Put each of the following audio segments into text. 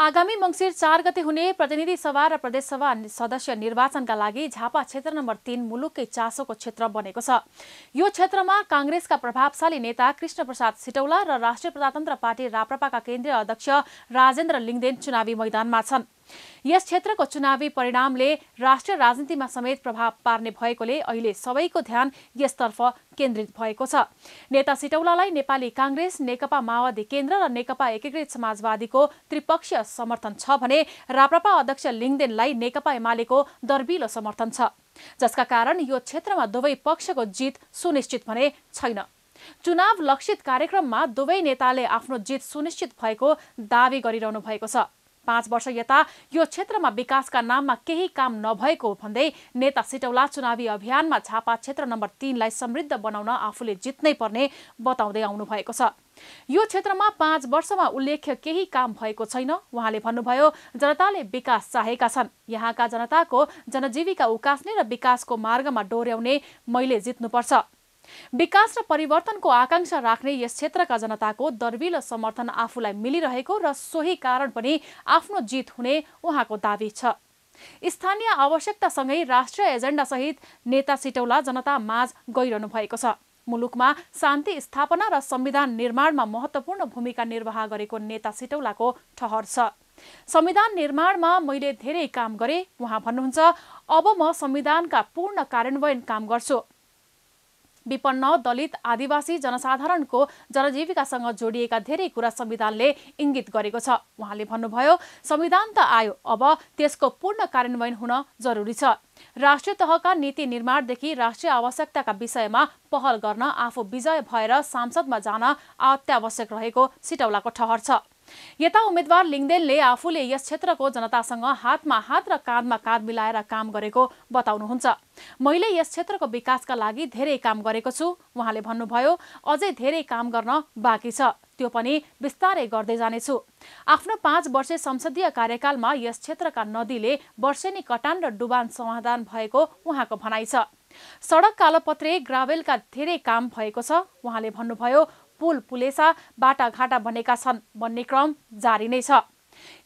आगामी मङ्सिर चार गते हुने प्रतिनिधि सभा र प्रदेशसभा सदस्य निर्वाचनका लागि झापा क्षेत्र नम्बर तीन मुलुककै चासोको क्षेत्र बनेको छ यो क्षेत्रमा काङ्ग्रेसका प्रभावशाली नेता कृष्ण प्रसाद सिटौला र राष्ट्रिय प्रजातन्त्र पार्टी राप्रपाका केन्द्रीय अध्यक्ष राजेन्द्र लिङ्गदेन चुनावी मैदानमा छन् यस क्षेत्रको चुनावी परिणामले राष्ट्रिय राजनीतिमा समेत प्रभाव पार्ने भएकोले अहिले सबैको ध्यान यसतर्फ केन्द्रित भएको छ नेता सिटौलालाई नेपाली काङ्ग्रेस नेकपा माओवादी केन्द्र र नेकपा एकीकृत समाजवादीको त्रिपक्षीय समर्थन छ भने राप्रपा अध्यक्ष लिङदेनलाई नेकपा एमालेको दर्बिलो समर्थन छ जसका कारण यो क्षेत्रमा दुवै पक्षको जित सुनिश्चित भने छैन चुनाव लक्षित कार्यक्रममा दुवै नेताले आफ्नो जित सुनिश्चित भएको दावी गरिरहनु भएको छ पाँच वर्ष यता यो क्षेत्रमा विकासका नाममा केही काम नभएको भन्दै नेता सिटौला चुनावी अभियानमा छापा क्षेत्र नम्बर तीनलाई समृद्ध बनाउन आफूले जित्नै पर्ने बताउँदै आउनु भएको छ यो क्षेत्रमा पाँच वर्षमा उल्लेख्य केही काम भएको छैन उहाँले भन्नुभयो जनताले विकास चाहेका छन् यहाँका जनताको जनजीविका उकास्ने र विकासको मार्गमा डोर्याउने मैले जित्नुपर्छ विकास र परिवर्तनको आकांक्षा राख्ने यस क्षेत्रका जनताको र समर्थन आफूलाई मिलिरहेको र सोही कारण पनि आफ्नो जित हुने उहाँको दावी छ स्थानीय आवश्यकतासँगै राष्ट्रिय एजेन्डासहित नेता सिटौला जनता माझ गइरहनु भएको छ मुलुकमा शान्ति स्थापना र संविधान निर्माणमा महत्त्वपूर्ण भूमिका निर्वाह गरेको नेता सिटौलाको ठहर छ संविधान निर्माणमा मैले धेरै काम गरे उहाँ भन्नुहुन्छ अब म संविधानका पूर्ण कार्यान्वयन काम गर्छु विपन्न दलित आदिवासी जनसाधारणको जनजीविकासँग जोडिएका धेरै कुरा संविधानले इङ्गित गरेको छ उहाँले भन्नुभयो संविधान त आयो अब त्यसको पूर्ण कार्यान्वयन हुन जरुरी छ राष्ट्रिय तहका नीति निर्माणदेखि राष्ट्रिय आवश्यकताका विषयमा पहल गर्न आफू विजय भएर सांसदमा जान अत्यावश्यक रहेको सिटौलाको ठहर छ यता उम्मेद्वार लिङ्गदेलले आफूले यस क्षेत्रको जनतासँग हातमा हात र काँधमा काँध मिलाएर काम गरेको बताउनुहुन्छ मैले यस क्षेत्रको विकासका लागि धेरै काम गरेको छु उहाँले भन्नुभयो अझै धेरै काम गर्न बाँकी छ त्यो पनि बिस्तारै गर्दै जानेछु आफ्नो पाँच वर्षे संसदीय कार्यकालमा यस क्षेत्रका नदीले वर्षेनी कटान र डुबान समाधान भएको उहाँको भनाइ छ सडक कालोपत्रे ग्राभेलका धेरै काम भएको छ उहाँले भन्नुभयो पुल पुलेसा बाटाघाटा बनेका छन् भन्ने क्रम जारी नै छ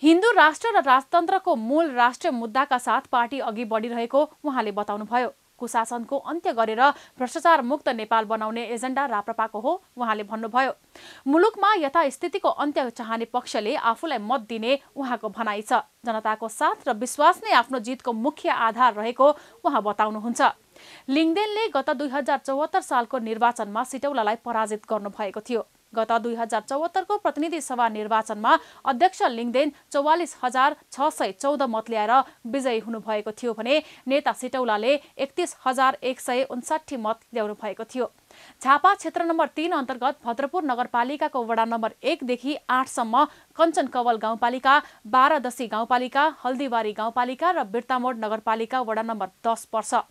हिन्दू राष्ट्र र राजतन्त्रको मूल राष्ट्रिय मुद्दाका साथ पार्टी अघि बढिरहेको उहाँले बताउनुभयो कुशासनको अन्त्य गरेर भ्रष्टाचार मुक्त नेपाल बनाउने एजेन्डा राप्रपाको हो उहाँले भन्नुभयो मुलुकमा यथास्थितिको अन्त्य चाहने पक्षले आफूलाई मत दिने उहाँको भनाइ छ जनताको साथ र विश्वास नै आफ्नो जितको मुख्य आधार रहेको उहाँ बताउनुहुन्छ लिङदेनले गत दुई हजार चौहत्तर सालको निर्वाचनमा सिटौलालाई पराजित गर्नुभएको थियो गत दुई हजार चौहत्तरको प्रतिनिधि सभा निर्वाचनमा अध्यक्ष लिङदेन चौवालिस हजार छ सय चौध मत ल्याएर विजयी हुनुभएको थियो भने नेता सिटौलाले एकतिस हजार एक सय उन्साठी मत ल्याउनु भएको थियो झापा क्षेत्र नम्बर तीन अन्तर्गत भद्रपुर नगरपालिकाको वडा नम्बर एकदेखि आठसम्म कञ्चन कवल गाउँपालिका बाह्रदशी गाउँपालिका हल्दीबारी गाउँपालिका र बिर्तामोड नगरपालिका वडा नम्बर दस पर्छ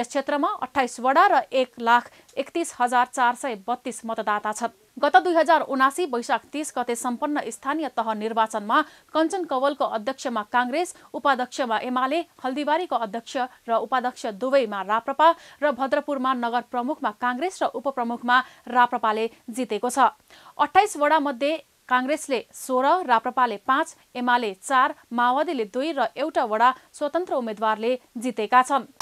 यस क्षेत्रमा अठाइस वडा र एक लाख एकतिस हजार चार सय बत्तीस मतदाता छन् गत दुई हजार उनासी वैशाख तीस गते सम्पन्न स्थानीय तह निर्वाचनमा कञ्चन कवलको अध्यक्षमा काङ्ग्रेस उपाध्यक्षमा एमाले हल्दीबारीको अध्यक्ष र उपाध्यक्ष दुवैमा राप्रपा र भद्रपुरमा नगर प्रमुखमा काङ्ग्रेस र उपप्रमुखमा राप्रपाले जितेको छ अठाइसवटा मध्ये काङ्ग्रेसले सोह्र राप्रपाले पाँच एमाले चार माओवादीले दुई र एउटा वडा स्वतन्त्र उम्मेद्वारले जितेका छन्